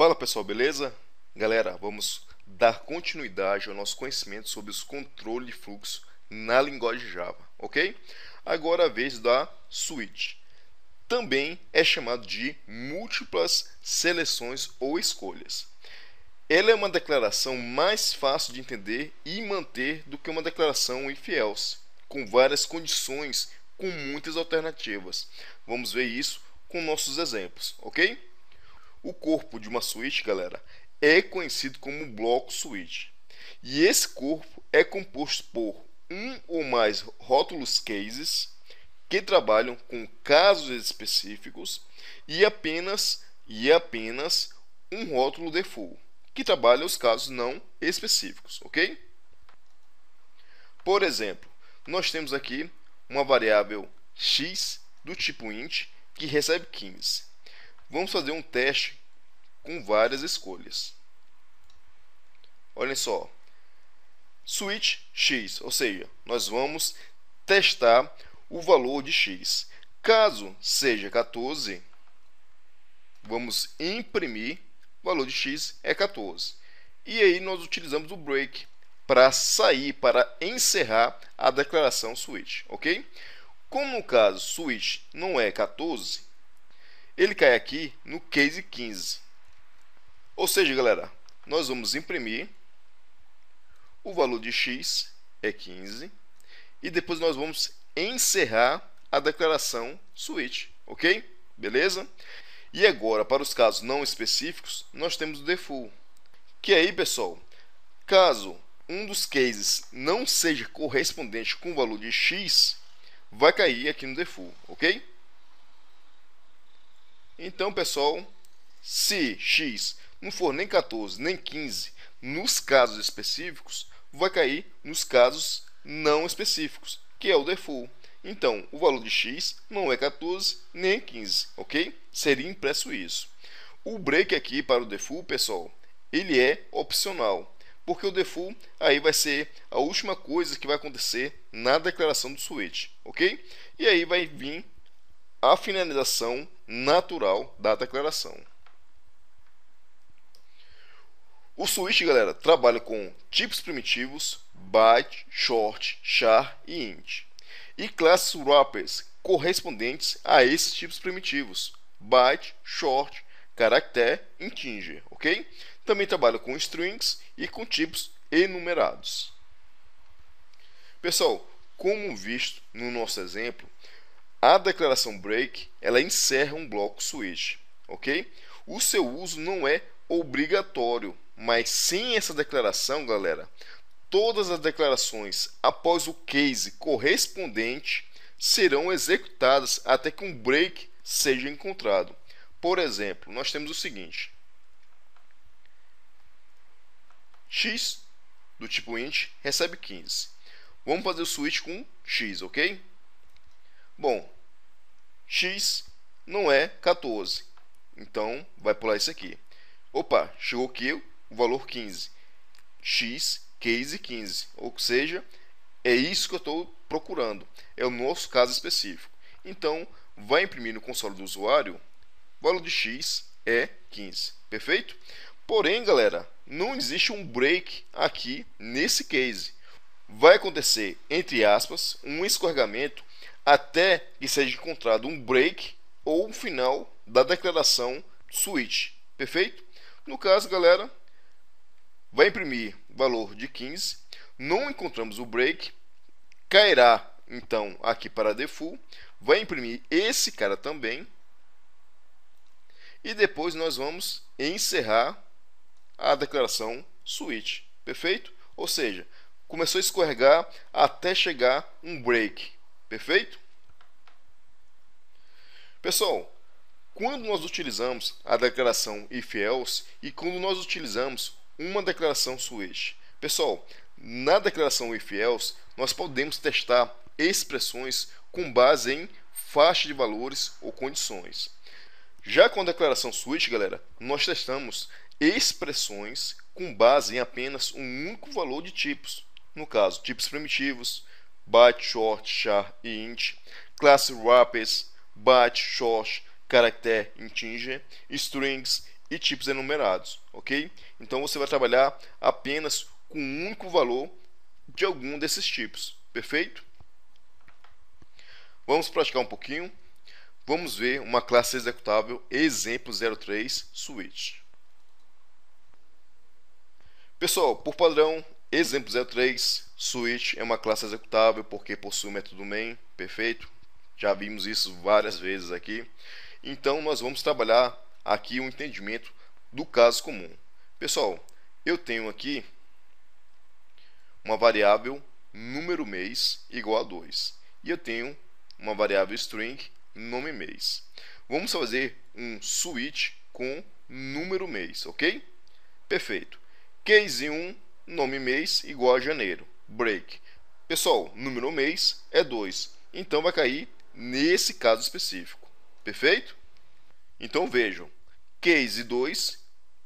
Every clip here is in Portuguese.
Fala pessoal, beleza? Galera, vamos dar continuidade ao nosso conhecimento sobre os controles de fluxo na linguagem Java, ok? Agora é a vez da switch. Também é chamado de múltiplas seleções ou escolhas. Ela é uma declaração mais fácil de entender e manter do que uma declaração if else, com várias condições, com muitas alternativas. Vamos ver isso com nossos exemplos, ok? O corpo de uma suíte, galera, é conhecido como bloco suíte. E esse corpo é composto por um ou mais rótulos cases que trabalham com casos específicos e apenas e apenas um rótulo default que trabalha os casos não específicos, ok? Por exemplo, nós temos aqui uma variável x do tipo int que recebe 15. Vamos fazer um teste com várias escolhas. Olhem só. Switch X, ou seja, nós vamos testar o valor de X. Caso seja 14, vamos imprimir o valor de X é 14. E aí nós utilizamos o break para sair, para encerrar a declaração switch, ok? Como no caso switch não é 14, ele cai aqui no case 15. Ou seja, galera, nós vamos imprimir o valor de x é 15 e depois nós vamos encerrar a declaração switch, ok? Beleza? E agora, para os casos não específicos, nós temos o default, que é aí, pessoal, caso um dos cases não seja correspondente com o valor de x, vai cair aqui no default, ok? Então, pessoal, se x não for nem 14 nem 15 nos casos específicos, vai cair nos casos não específicos, que é o default. Então, o valor de x não é 14 nem 15, ok? Seria impresso isso. O break aqui para o default, pessoal, ele é opcional, porque o default aí vai ser a última coisa que vai acontecer na declaração do switch, ok? E aí vai vir a finalização natural da declaração. O switch, galera, trabalha com tipos primitivos, byte, short, char e int, e classes wrappers correspondentes a esses tipos primitivos, byte, short, caractere, integer, ok? Também trabalha com strings e com tipos enumerados. Pessoal, como visto no nosso exemplo, a declaração break ela encerra um bloco switch, ok? O seu uso não é obrigatório mas sem essa declaração, galera, todas as declarações após o case correspondente serão executadas até que um break seja encontrado. Por exemplo, nós temos o seguinte: x do tipo int recebe 15. Vamos fazer o switch com x, ok? Bom, x não é 14, então vai pular isso aqui. Opa, chegou aqui o valor 15. X, case 15. Ou seja, é isso que eu estou procurando. É o nosso caso específico. Então, vai imprimir no console do usuário, o valor de X é 15. Perfeito? Porém, galera, não existe um break aqui nesse case. Vai acontecer, entre aspas, um escorregamento até que seja encontrado um break ou um final da declaração switch. Perfeito? No caso, galera, vai imprimir valor de 15. Não encontramos o break, cairá então aqui para default, vai imprimir esse cara também. E depois nós vamos encerrar a declaração switch, perfeito? Ou seja, começou a escorregar até chegar um break, perfeito? Pessoal, quando nós utilizamos a declaração if else e quando nós utilizamos uma declaração switch. Pessoal, na declaração if else, nós podemos testar expressões com base em faixa de valores ou condições. Já com a declaração switch, galera, nós testamos expressões com base em apenas um único valor de tipos. No caso, tipos primitivos, byte, short, char e int, classe wrappers, byte, short, caractere, integer, strings e tipos enumerados, ok? Então você vai trabalhar apenas com um único valor de algum desses tipos, perfeito? Vamos praticar um pouquinho. Vamos ver uma classe executável exemplo 03 switch. Pessoal, por padrão, exemplo 03 switch é uma classe executável porque possui o método main, perfeito? Já vimos isso várias vezes aqui. Então nós vamos trabalhar aqui o um entendimento do caso comum. Pessoal, eu tenho aqui uma variável número mês igual a 2 e eu tenho uma variável string nome mês. Vamos fazer um switch com número mês, ok? Perfeito. Case 1, nome mês igual a janeiro. Break. Pessoal, número mês é 2, então vai cair nesse caso específico. Perfeito? Então vejam, case 2,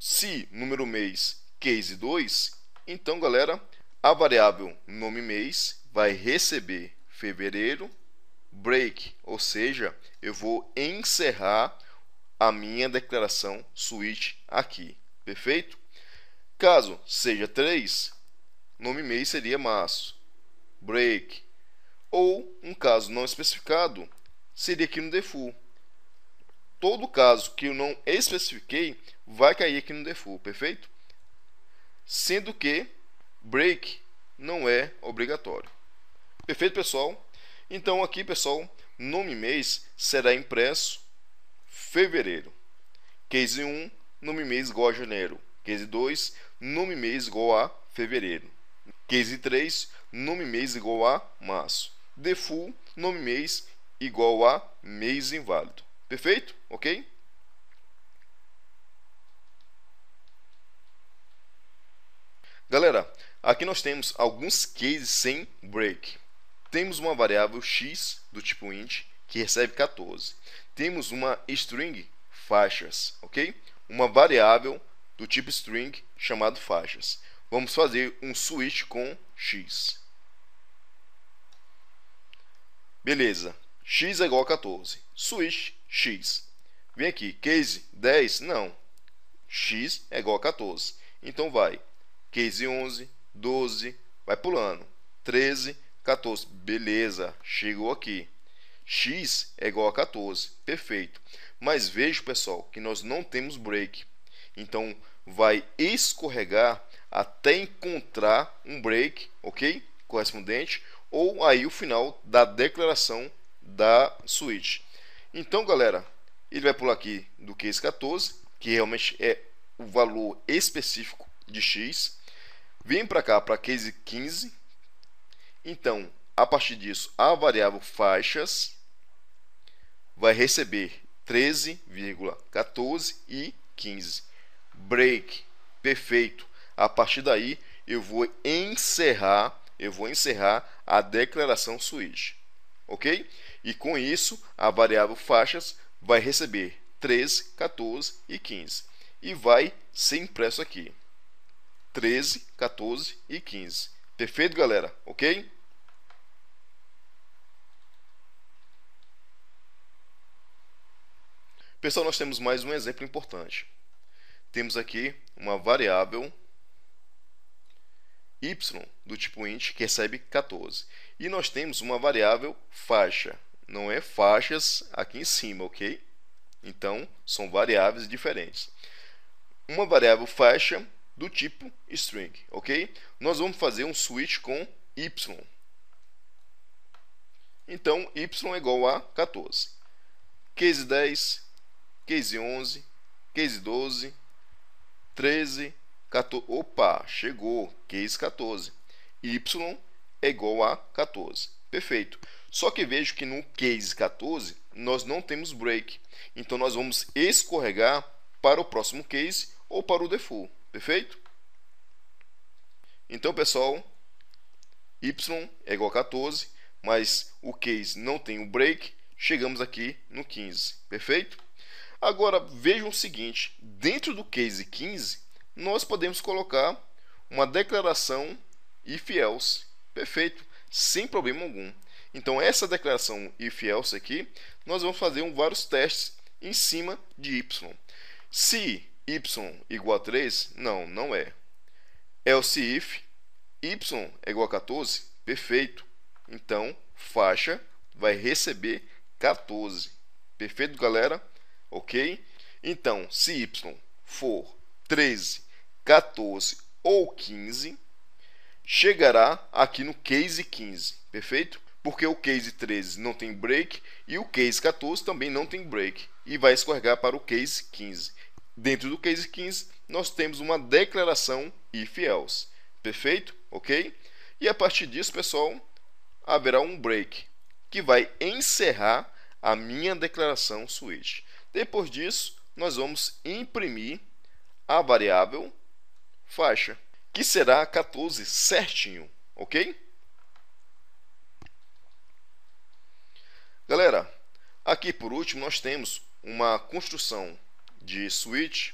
se número mês case 2, então galera, a variável nome mês vai receber fevereiro break, ou seja, eu vou encerrar a minha declaração switch aqui, perfeito? Caso seja 3, nome mês seria março, break, ou um caso não especificado seria aqui no default todo caso que eu não especifiquei vai cair aqui no default, perfeito? Sendo que break não é obrigatório. Perfeito, pessoal? Então aqui, pessoal, nome mês será impresso fevereiro. Case 1, nome mês igual a janeiro. Case 2, nome mês igual a fevereiro. Case 3, nome mês igual a março. Default, nome mês igual a mês inválido. Perfeito? Ok? Galera, aqui nós temos alguns cases sem break. Temos uma variável x do tipo int que recebe 14. Temos uma string faixas, ok? Uma variável do tipo string chamado faixas. Vamos fazer um switch com x. Beleza, x é igual a 14. Switch x. Vem aqui, case 10? Não. x é igual a 14. Então vai case 11, 12, vai pulando. 13, 14. Beleza, chegou aqui. x é igual a 14. Perfeito. Mas veja, pessoal, que nós não temos break. Então vai escorregar até encontrar um break, ok? Correspondente, ou aí o final da declaração da switch. Então, galera, ele vai pular aqui do case 14, que realmente é o valor específico de X. Vem para cá, para case 15. Então, a partir disso, a variável faixas vai receber 13,14 e 15. Break, perfeito. A partir daí, eu vou encerrar, eu vou encerrar a declaração switch ok? E com isso, a variável faixas vai receber 13, 14 e 15 e vai ser impresso aqui. 13, 14 e 15. Perfeito, galera? Ok? Pessoal, nós temos mais um exemplo importante. Temos aqui uma variável y do tipo int que recebe 14. E nós temos uma variável faixa, não é faixas aqui em cima, ok? Então, são variáveis diferentes. Uma variável faixa do tipo string, ok? Nós vamos fazer um switch com y. Então, y é igual a 14. Case 10, case 11, case 12, 13, 14. Opa, chegou, case 14. y é igual a 14. Perfeito. Só que vejo que no case 14 nós não temos break. Então nós vamos escorregar para o próximo case ou para o default. Perfeito? Então, pessoal, y é igual a 14, mas o case não tem o break, chegamos aqui no 15. Perfeito? Agora vejam o seguinte: dentro do case 15, nós podemos colocar uma declaração if else Perfeito, sem problema algum. Então essa declaração if else aqui, nós vamos fazer um, vários testes em cima de y. Se y igual a 3, não, não é. Else if y é igual a 14, perfeito. Então, faixa vai receber 14. Perfeito, galera? Ok? Então, se y for 13, 14 ou 15, chegará aqui no case 15, perfeito? Porque o case 13 não tem break e o case 14 também não tem break e vai escorregar para o case 15. Dentro do case 15, nós temos uma declaração if else, perfeito? OK? E a partir disso, pessoal, haverá um break que vai encerrar a minha declaração switch. Depois disso, nós vamos imprimir a variável faixa que será 14 certinho, ok? Galera, aqui por último nós temos uma construção de switch,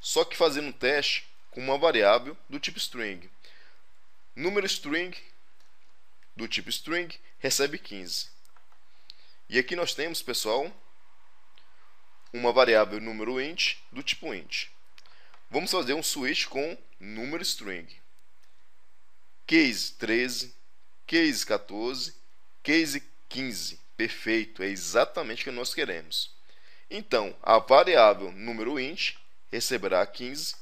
só que fazendo um teste com uma variável do tipo string. Número string do tipo string recebe 15. E aqui nós temos, pessoal, uma variável número int do tipo int. Vamos fazer um switch com número string. Case 13, case 14, case 15. Perfeito, é exatamente o que nós queremos. Então, a variável número int receberá 15,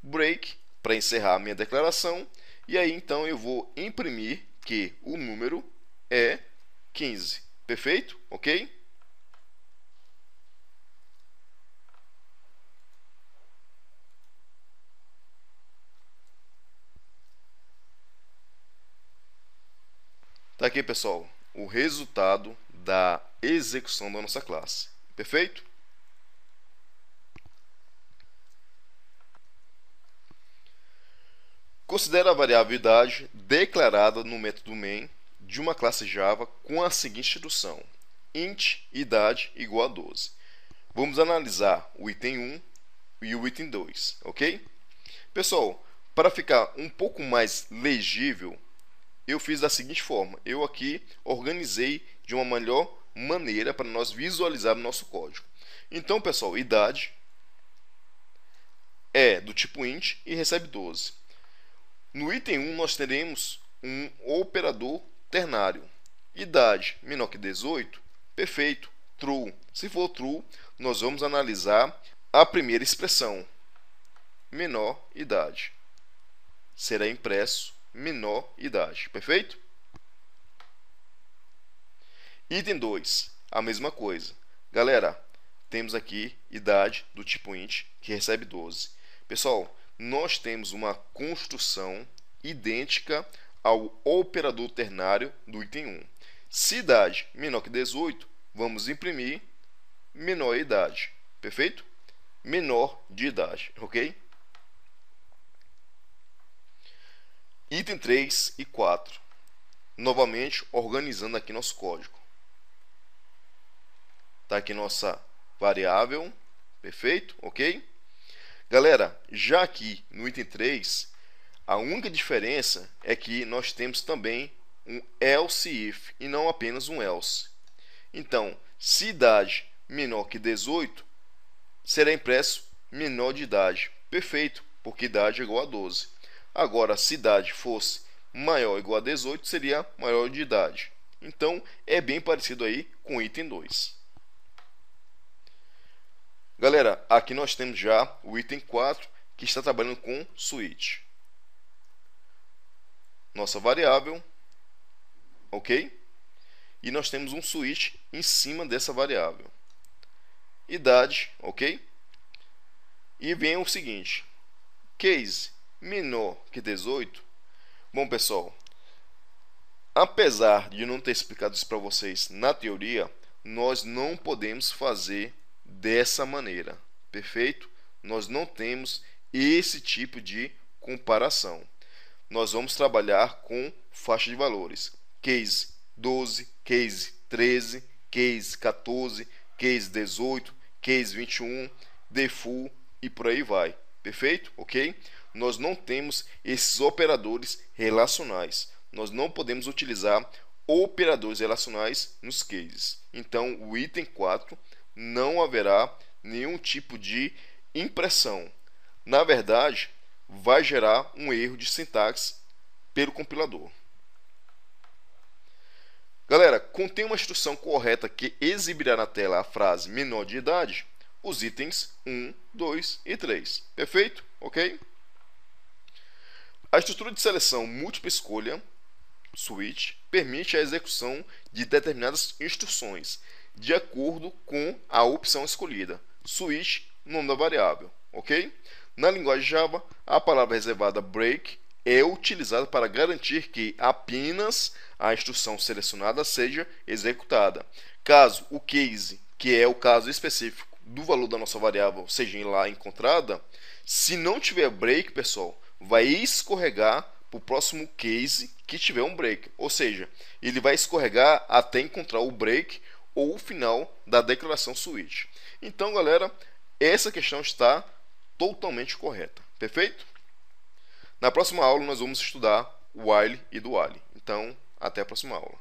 break, para encerrar a minha declaração, e aí então eu vou imprimir que o número é 15. Perfeito? Ok? Tá aqui, pessoal, o resultado da execução da nossa classe. Perfeito? Considera a variável idade declarada no método main de uma classe Java com a seguinte instrução: int idade igual a 12. Vamos analisar o item 1 e o item 2, ok? Pessoal, para ficar um pouco mais legível, eu fiz da seguinte forma: eu aqui organizei de uma melhor maneira para nós visualizar o nosso código. Então, pessoal, idade é do tipo int e recebe 12. No item 1, nós teremos um operador ternário. Idade menor que 18, perfeito, true. Se for true, nós vamos analisar a primeira expressão, menor idade. Será impresso menor idade, perfeito? Item 2, a mesma coisa. Galera, temos aqui idade do tipo int, que recebe 12. Pessoal, nós temos uma construção idêntica ao operador ternário do item 1. Se idade menor que 18, vamos imprimir menor idade, perfeito? Menor de idade, ok? Item 3 e 4. Novamente organizando aqui nosso código. Está aqui nossa variável, perfeito? OK? Galera, já aqui no item 3, a única diferença é que nós temos também um else if e não apenas um else. Então, se idade menor que 18, será impresso menor de idade. Perfeito, porque idade é igual a 12. Agora, se idade fosse maior ou igual a 18, seria maior de idade. Então, é bem parecido aí com o item 2. Galera, aqui nós temos já o item 4, que está trabalhando com switch. Nossa variável, ok? E nós temos um switch em cima dessa variável. Idade, ok? E vem o seguinte, case, menor que 18? Bom, pessoal, apesar de não ter explicado isso para vocês na teoria, nós não podemos fazer dessa maneira, perfeito? Nós não temos esse tipo de comparação. Nós vamos trabalhar com faixa de valores: case 12, case 13, case 14, case 18, case 21, default e por aí vai. Perfeito? OK? nós não temos esses operadores relacionais. Nós não podemos utilizar operadores relacionais nos cases. Então, o item 4 não haverá nenhum tipo de impressão. Na verdade, vai gerar um erro de sintaxe pelo compilador. Galera, contém uma instrução correta que exibirá na tela a frase menor de idade, os itens 1, 2 e 3. Perfeito? Ok? A estrutura de seleção múltipla escolha, switch, permite a execução de determinadas instruções de acordo com a opção escolhida, switch, nome da variável, ok? Na linguagem Java, a palavra reservada break é utilizada para garantir que apenas a instrução selecionada seja executada. Caso o case, que é o caso específico do valor da nossa variável, seja lá encontrada, se não tiver break, pessoal, vai escorregar para o próximo case que tiver um break. Ou seja, ele vai escorregar até encontrar o break ou o final da declaração switch. Então, galera, essa questão está totalmente correta. Perfeito? Na próxima aula nós vamos estudar o while e do while. Então, até a próxima aula.